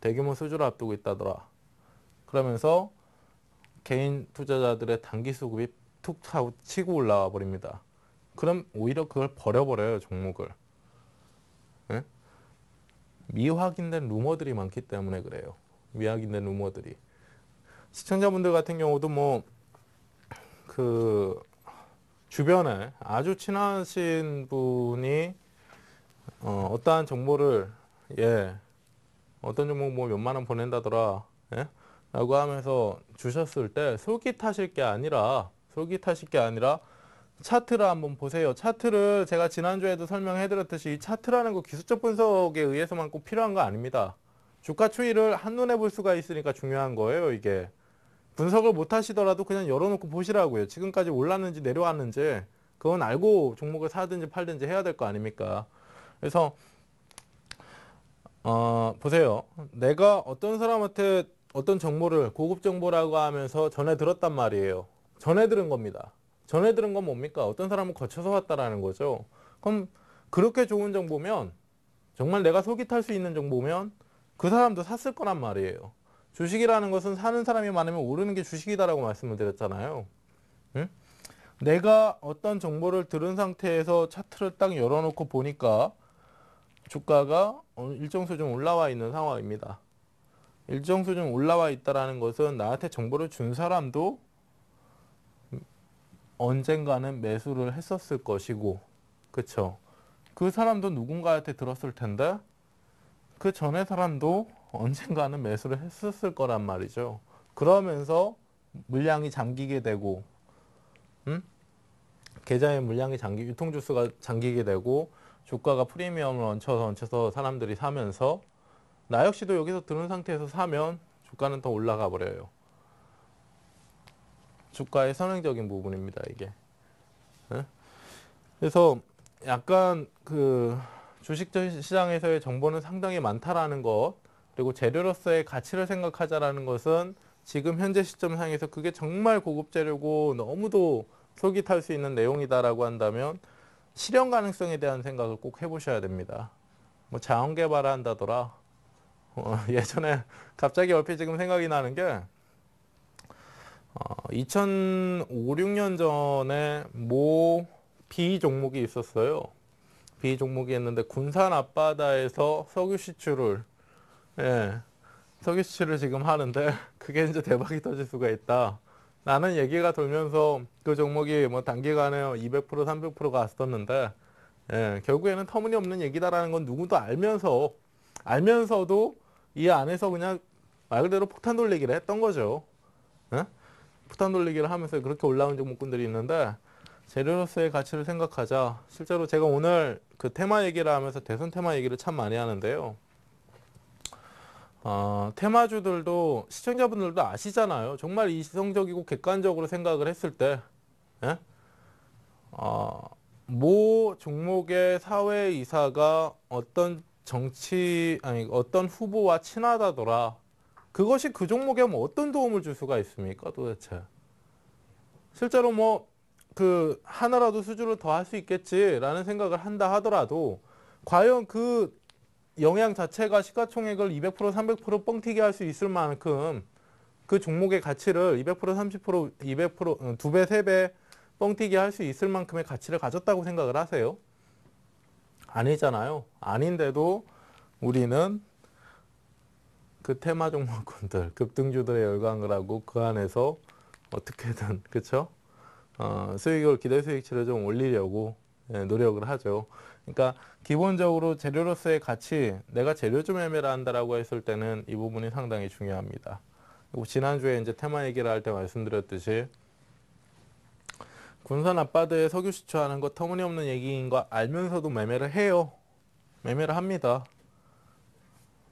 대규모 수주를 앞두고 있다더라. 그러면서 개인 투자자들의 단기 수급이 툭 하고 치고 올라와 버립니다. 그럼 오히려 그걸 버려버려요 종목을. 네? 미확인된 루머들이 많기 때문에 그래요. 미확인된 루머들이. 시청자분들 같은 경우도 뭐 그 주변에 아주 친하신 분이 어, 어떠한 정보를 예 어떤 종목 뭐 몇만 원 보낸다더라 예? 라고 하면서 주셨을 때 솔깃 타실 게 아니라 솔깃 타실 게 아니라 차트를 한번 보세요. 차트를 제가 지난주에도 설명해 드렸듯이 이 차트라는 거 기술적 분석에 의해서만 꼭 필요한 거 아닙니다. 주가 추이를 한눈에 볼 수가 있으니까 중요한 거예요, 이게. 분석을 못 하시더라도 그냥 열어놓고 보시라고요. 지금까지 올랐는지 내려왔는지 그건 알고 종목을 사든지 팔든지 해야 될 거 아닙니까? 그래서 어, 보세요. 내가 어떤 사람한테 어떤 정보를 고급 정보라고 하면서 전해 들었단 말이에요. 전해 들은 겁니다. 전해 들은 건 뭡니까? 어떤 사람을 거쳐서 왔다라는 거죠. 그럼 그렇게 좋은 정보면 정말 내가 속이 탈 수 있는 정보면 그 사람도 샀을 거란 말이에요. 주식이라는 것은 사는 사람이 많으면 오르는 게 주식이다라고 말씀을 드렸잖아요. 응? 내가 어떤 정보를 들은 상태에서 차트를 딱 열어놓고 보니까 주가가 어, 일정 수준 올라와 있는 상황입니다. 일정 수준 올라와 있다라는 것은 나한테 정보를 준 사람도 언젠가는 매수를 했었을 것이고 그쵸 그 사람도 누군가한테 들었을 텐데 그 전에 사람도 언젠가는 매수를 했었을 거란 말이죠 그러면서 물량이 잠기게 되고 음? 계좌에 물량이 잠기 유통주수가 잠기게 되고 주가가 프리미엄을 얹혀서 얹혀서 사람들이 사면서 나 역시도 여기서 들은 상태에서 사면 주가는 더 올라가 버려요. 주가의 선행적인 부분입니다. 이게. 그래서 약간 그 주식 시장에서의 정보는 상당히 많다라는 것 그리고 재료로서의 가치를 생각하자라는 것은 지금 현재 시점상에서 그게 정말 고급 재료고 너무도 속이 탈 수 있는 내용이다라고 한다면 실현 가능성에 대한 생각을 꼭 해보셔야 됩니다. 뭐 자원 개발한다더라 어, [LAUGHS] 예전에 갑자기 얼핏 지금 생각이 나는 게 어, 2005, 6년 전에 모 B 종목이 있었어요. B 종목이 있는데 군산 앞바다에서 석유 시추를 예, 석유 시추를 지금 하는데 [LAUGHS] 그게 이제 대박이 터질 수가 있다. 나는 얘기가 돌면서 그 종목이 뭐 단기간에 200% 300% 갔었는데 예, 결국에는 터무니없는 얘기다라는 건 누구도 알면서 알면서도 이 안에서 그냥 말 그대로 폭탄 돌리기를 했던 거죠. 네? 폭탄 돌리기를 하면서 그렇게 올라온 종목군들이 있는데 재료로서의 가치를 생각하자 실제로 제가 오늘 그 테마 얘기를 하면서 대선 테마 얘기를 참 많이 하는데요. 어, 테마주들도 시청자분들도 아시잖아요. 정말 이성적이고 객관적으로 생각을 했을 때 예? 어, 모 종목의 사회이사가 어떤 정치 아니 어떤 후보와 친하다더라 그것이 그 종목에 뭐 어떤 도움을 줄 수가 있습니까 도대체 실제로 뭐 그 하나라도 수주를 더 할 수 있겠지라는 생각을 한다 하더라도 과연 그 영향 자체가 시가총액을 200% 300% 뻥튀기 할 수 있을 만큼 그 종목의 가치를 200% 30% 200%두 배 세 배 뻥튀기 할 수 있을 만큼의 가치를 가졌다고 생각을 하세요? 아니잖아요. 아닌데도 우리는 그 테마 종목군들, 급등주들의 열광을 하고 그 안에서 어떻게든 [LAUGHS] 그렇 어, 수익을 기대 수익치를 좀 올리려고 예, 노력을 하죠. 그러니까 기본적으로 재료로서의 가치, 내가 재료 좀 매매를 한다라고 했을 때는 이 부분이 상당히 중요합니다. 그리고 지난주에 이제 테마 얘기를 할 때 말씀드렸듯이 군산 아빠들 석유 시추하는 거 터무니없는 얘기인 거 알면서도 매매를 해요. 매매를 합니다.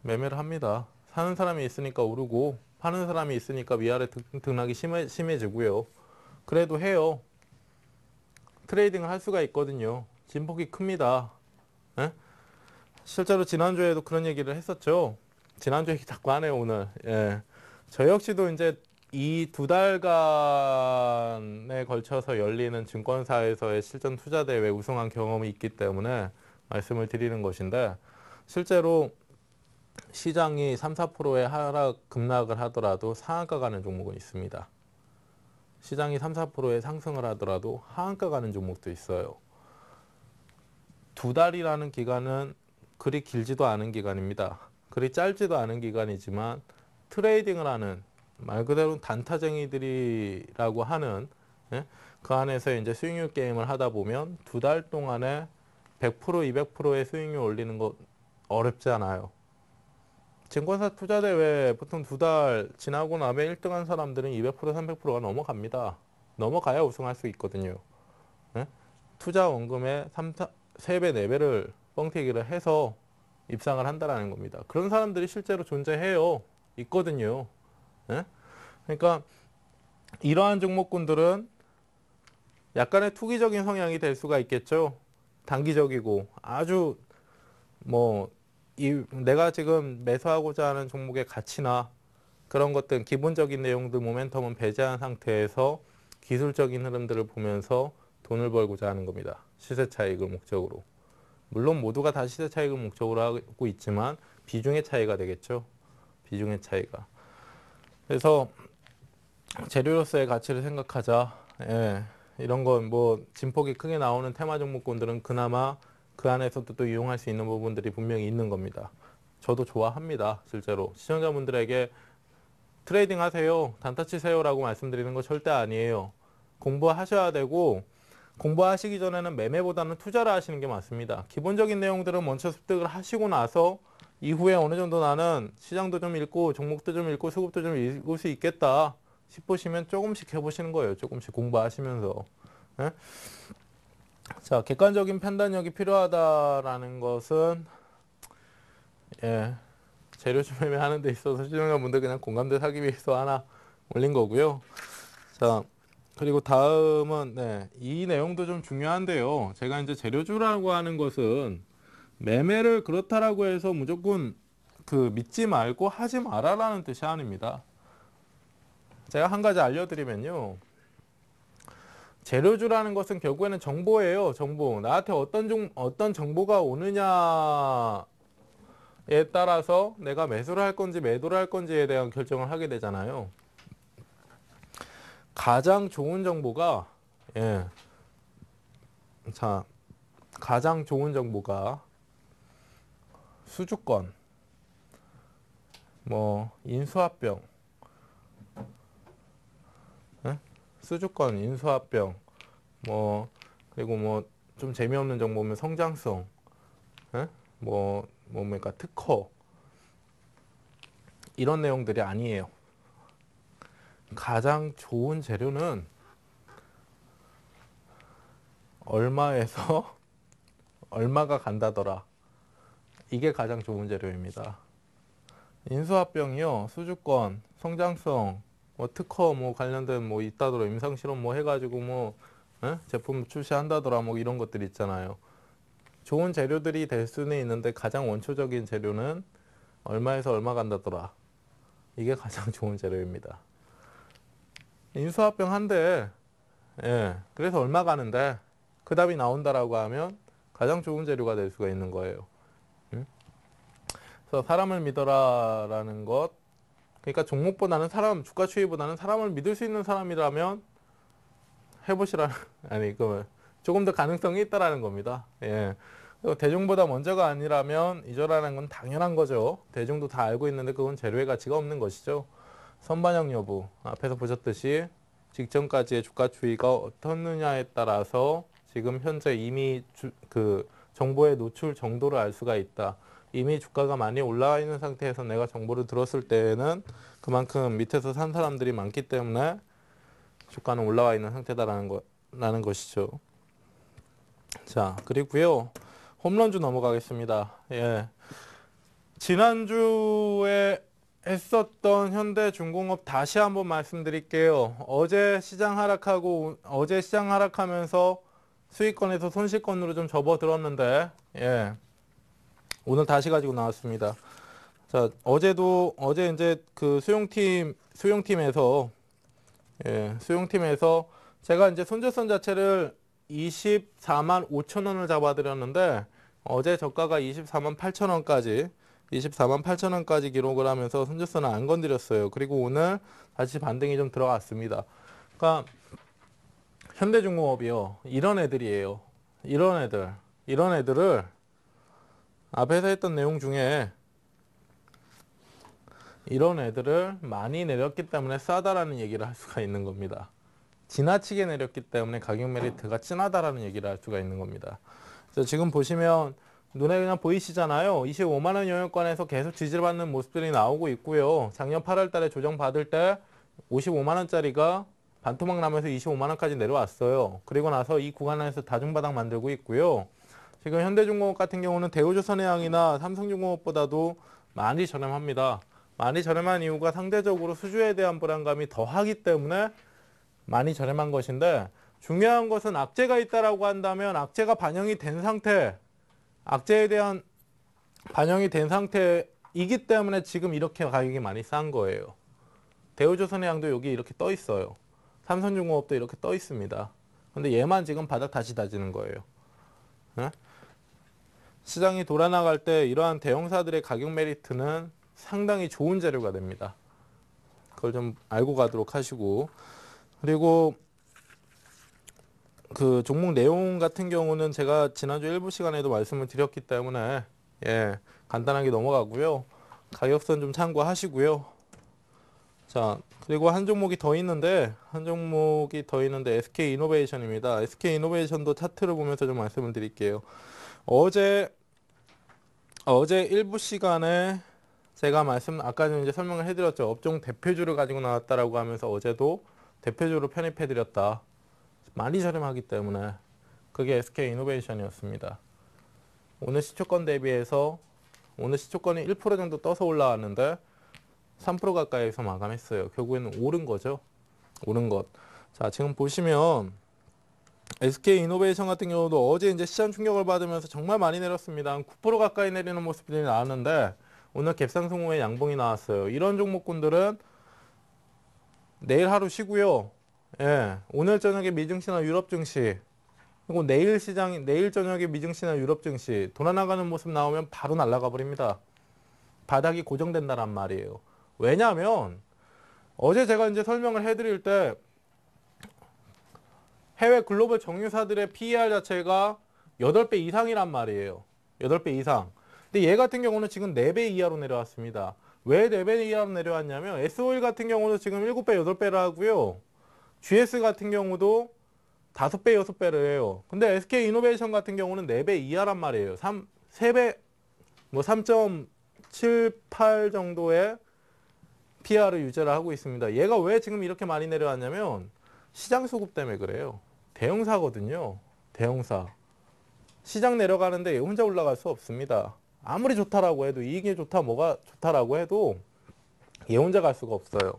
매매를 합니다. 사는 사람이 있으니까 오르고 파는 사람이 있으니까 위아래 등락이 심해, 심해지고요. 그래도 해요. 트레이딩을 할 수가 있거든요. 진폭이 큽니다. 에? 예? 실제로 지난주에도 그런 얘기를 했었죠. 지난주 얘기 [LAUGHS] 자꾸 하네요, 오늘. 예. 저 역시도 이제 이두 달간에 걸쳐서 열리는 증권사에서의 실전 투자 대회 우승한 경험이 있기 때문에 말씀을 드리는 것인데 실제로 시장이 3, 4%의 하락 급락을 하더라도 상한가 가는 종목은 있습니다. 시장이 3, 4%의 상승을 하더라도 하한가 가는 종목도 있어요. 두 달이라는 기간은 그리 길지도 않은 기간입니다. 그리 짧지도 않은 기간이지만 트레이딩을 하는 말 그대로 단타쟁이들이라고 하는 예? 그 안에서 이제 수익률 게임을 하다 보면 두 달 동안에 100% 200%의 수익률 올리는 것 어렵잖아요. 증권사 투자대회 보통 두 달 지나고 나면 1등 한 사람들은 200% 300%가 넘어갑니다. 넘어가야 우승할 수 있거든요. 예? 투자 원금의 3, 3배, 4배를 뻥튀기를 해서 입상을 한다라는 겁니다. 그런 사람들이 실제로 존재해요. 있거든요. 예? 그러니까 이러한 종목군들은 약간의 투기적인 성향이 될 수가 있겠죠. 단기적이고 아주 뭐 이, 내가 지금 매수하고자 하는 종목의 가치나 그런 것들 기본적인 내용들 모멘텀은 배제한 상태에서 기술적인 흐름들을 보면서 돈을 벌고자 하는 겁니다. 시세 차익을 목적으로. 물론 모두가 다 시세 차익을 목적으로 하고 있지만 비중의 차이가 되겠죠. 비중의 차이가. 그래서 재료로서의 가치를 생각하자. 예, 이런 건 뭐 진폭이 크게 나오는 테마 종목군들은 그나마 그 안에서도 또 이용할 수 있는 부분들이 분명히 있는 겁니다. 저도 좋아합니다. 실제로 시청자분들에게 트레이딩 하세요. 단타 치세요라고 말씀드리는 거 절대 아니에요. 공부하셔야 되고 공부하시기 전에는 매매보다는 투자를 하시는 게 맞습니다. 기본적인 내용들은 먼저 습득을 하시고 나서 이후에 어느 정도 나는 시장도 좀 읽고 종목도 좀 읽고 수급도 좀 읽을 수 있겠다 싶으시면 조금씩 해보시는 거예요. 조금씩 공부하시면서. 네? 자, 객관적인 판단력이 필요하다라는 것은 예, 재료 준비하는데 있어서 시청자분들 그냥 공감대 사기 위해서 하나 올린 거고요. 자, 그리고 다음은 네, 이 내용도 좀 중요한데요. 제가 이제 재료주라고 하는 것은 매매를 그렇다라고 해서 무조건 그 믿지 말고 하지 말아라는 뜻이 아닙니다. 제가 한 가지 알려드리면요. 재료주라는 것은 결국에는 정보예요. 정보. 나한테 어떤 종, 어떤 정보가 오느냐에 따라서 내가 매수를 할 건지 매도를 할 건지에 대한 결정을 하게 되잖아요. 가장 좋은 정보가 예. 자, 가장 좋은 정보가 수주권, 뭐 인수합병, 수주권, 인수합병, 뭐 그리고 뭐 좀 재미없는 정보면 성장성, 응? 뭐 뭡니까 그러니까 특허 이런 내용들이 아니에요. 가장 좋은 재료는 얼마에서 [LAUGHS] 얼마가 간다더라 이게 가장 좋은 재료입니다. 인수합병이요, 수주권, 성장성, 뭐 특허 뭐 관련된 뭐 있다더라 임상 실험 뭐 해가지고 뭐 에? 예? 제품 출시한다더라 뭐 이런 것들 있잖아요. 좋은 재료들이 될 수는 있는데 가장 원초적인 재료는 얼마에서 얼마 간다더라. 이게 가장 [LAUGHS] 좋은 재료입니다. 인수합병 한데 예, 그래서 얼마 가는데 그 답이 나온다라고 하면 가장 좋은 재료가 될 수가 있는 거예요. 그래서 사람을 믿어라라는 것. 그러니까 종목보다는 사람, 주가 추이보다는 사람을 믿을 수 있는 사람이라면 해보시라는 [LAUGHS] 아니 그 조금 더 가능성이 있다라는 겁니다. 예. 대중보다 먼저가 아니라면 이절하는 건 당연한 거죠. 대중도 다 알고 있는데 그건 재료의 가치가 없는 것이죠. 선반영 여부 앞에서 보셨듯이 직전까지의 주가 추이가 어떻느냐에 따라서 지금 현재 이미 주, 그정보에 노출 정도를 알 수가 있다. 이미 주가가 많이 올라와 있는 상태에서 내가 정보를 들었을 때는 그만큼 밑에서 산 사람들이 많기 때문에 주가는 올라와 있는 상태다라는 거, 라는 것이죠. 자, 그리고요. 홈런주 넘어가겠습니다. 예. 지난주에 했었던 현대중공업 다시 한번 말씀드릴게요. 어제 시장 하락하고 어제 시장 하락하면서 수익권에서 손실권으로 좀 접어들었는데 예. 오늘 다시 가지고 나왔습니다. 자, 어제도 어제 이제 그 수용팀 수용팀에서 예, 수용팀에서 제가 이제 손절선 자체를 24만 5천 원을 잡아드렸는데 어제 저가가 24만 8천 원까지 24만 8천 원까지 기록을 하면서 손절선을 안 건드렸어요. 그리고 오늘 다시 반등이 좀 들어갔습니다. 그러니까 현대중공업이요. 이런 애들이에요. 이런 애들. 이런 애들을 앞에서 했던 내용 중에 이런 애들을 많이 내렸기 때문에 싸다라는 얘기를 할 수가 있는 겁니다. 지나치게 내렸기 때문에 가격 메리트가 진하다라는 얘기를 할 수가 있는 겁니다. 그래서 지금 보시면 눈에 그냥 보이시잖아요. 25만원 영역권에서 계속 지지를 받는 모습들이 나오고 있고요. 작년 8월 달에 조정받을 때 55만원짜리가 반토막 나면서 25만원까지 내려왔어요. 그리고 나서 이 구간 안에서 다중바닥 만들고 있고요. 지금 현대중공업 같은 경우는 대우조선해양이나 삼성중공업보다도 많이 저렴합니다. 많이 저렴한 이유가 상대적으로 수주에 대한 불안감이 더하기 때문에 많이 저렴한 것인데 중요한 것은 악재가 있다라고 한다면 악재가 반영이 된 상태, 악재에 대한 반영이 된 상태이기 때문에 지금 이렇게 가격이 많이 싼 거예요. 대우조선해양도 여기 이렇게 떠 있어요. 삼성중공업도 이렇게 떠 있습니다. 근데 얘만 지금 바닥 다시 다지는 거예요. 네? 시장이 돌아나갈 때 이러한 대형사들의 가격 메리트는 상당히 좋은 재료가 됩니다. 그걸 좀 알고 가도록 하시고 그리고 그 종목 내용 같은 경우는 제가 지난주 일부 시간에도 말씀을 드렸기 때문에 예 간단하게 넘어가고요. 가격선 좀 참고하시고요. 자 그리고 한 종목이 더 있는데 한 종목이 더 있는데 SK 이노베이션입니다. SK 이노베이션도 차트를 보면서 좀 말씀을 드릴게요. 어제 어제 일부 시간에 제가 말씀 아까 전 이제 설명을 해드렸죠. 업종 대표주를 가지고 나왔다라고 하면서 어제도 대표주로 편입해드렸다. 많이 저렴하기 때문에 그게 SK 이노베이션이었습니다. 오늘 시초권 대비해서 오늘 시초권이 1% 정도 떠서 올라왔는데 3% 가까이에서 마감했어요. 결국에는 오른 거죠. 오른 것. 자, 지금 보시면 SK 이노베이션 같은 경우도 어제 이제 시장 충격을 받으면서 정말 많이 내렸습니다. 9% 가까이 내리는 모습들이 나왔는데 오늘 갭상승 후에 양봉이 나왔어요. 이런 종목군들은 내일 하루 쉬고요. 예, 오늘 저녁에 미증시나 유럽 증시 그리고 내일 시장 내일 저녁에 미증시나 유럽 증시 돌아나가는 모습 나오면 바로 날아가 버립니다. 바닥이 고정된다란 말이에요. 왜냐하면 어제 제가 이제 설명을 해드릴 때 해외 글로벌 정유사들의 PER 자체가 8배 이상이란 말이에요. 8배 이상. 근데 얘 같은 경우는 지금 4배 이하로 내려왔습니다. 왜 4배 이하로 내려왔냐면 S5일 같은 경우도 지금 7배, 8배하고요 GS 같은 경우도 5배, 6배를 해요. 근데 SK 이노베이션 같은 경우는 4배 이하란 말이에요. 3, 3배, 뭐 3.78 정도의 PR을 유지를 하고 있습니다. 얘가 왜 지금 이렇게 많이 내려왔냐면 시장 수급 때문에 그래요. 대형사거든요. 대형사. 시장 내려가는데 혼자 올라갈 수 없습니다. 아무리 좋다라고 해도 이익이 좋다 뭐가 좋다라고 해도 얘 혼자 갈 수가 없어요.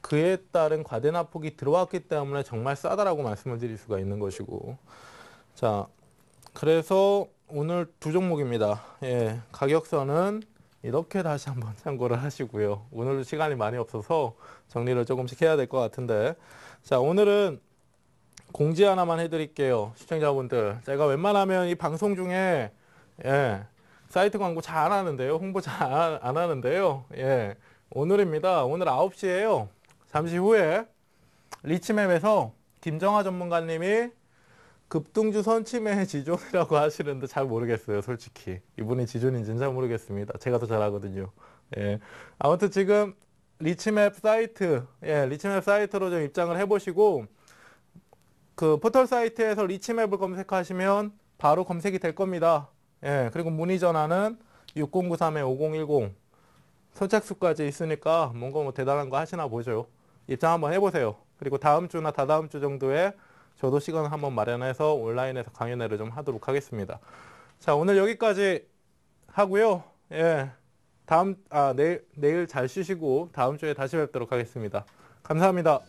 그에 따른 과대납폭이 들어왔기 때문에 정말 싸다라고 말씀을 드릴 수가 있는 것이고 자 그래서 오늘 두 종목입니다. 예, 가격선은 이렇게 다시 한번 참고를 하시고요. 오늘도 시간이 많이 없어서 정리를 조금씩 해야 될 것 같은데 자 오늘은 공지 하나만 해드릴게요. 시청자분들. 제가 웬만하면 이 방송 중에, 예, 사이트 광고 잘 안 하는데요. 홍보 잘 안 하는데요. 예, 오늘입니다. 오늘 9시에요. 잠시 후에 리치맵에서 김정아 전문가님이 급등주 선침의 [LAUGHS] 지존이라고 하시는데 잘 모르겠어요. 솔직히. 이분이 지존인지는 잘 모르겠습니다. 제가 더 잘하거든요. 예. 아무튼 지금 리치맵 사이트, 예, 리치맵 사이트로 좀 입장을 해보시고 그 포털 사이트에서 리치맵을 검색하시면 바로 검색이 될 겁니다. 예, 그리고 문의 전화는 6093-5010 선착순까지 있으니까 뭔가 뭐 대단한 거 하시나 보죠. 입장 한번 해보세요. 그리고 다음 주나 다다음 주 정도에 저도 시간 한번 마련해서 온라인에서 강연회를 좀 하도록 하겠습니다. 자, 오늘 여기까지 하고요. 예. 다음, 아, 내일, 내일 잘 쉬시고 다음 주에 다시 뵙도록 하겠습니다. 감사합니다.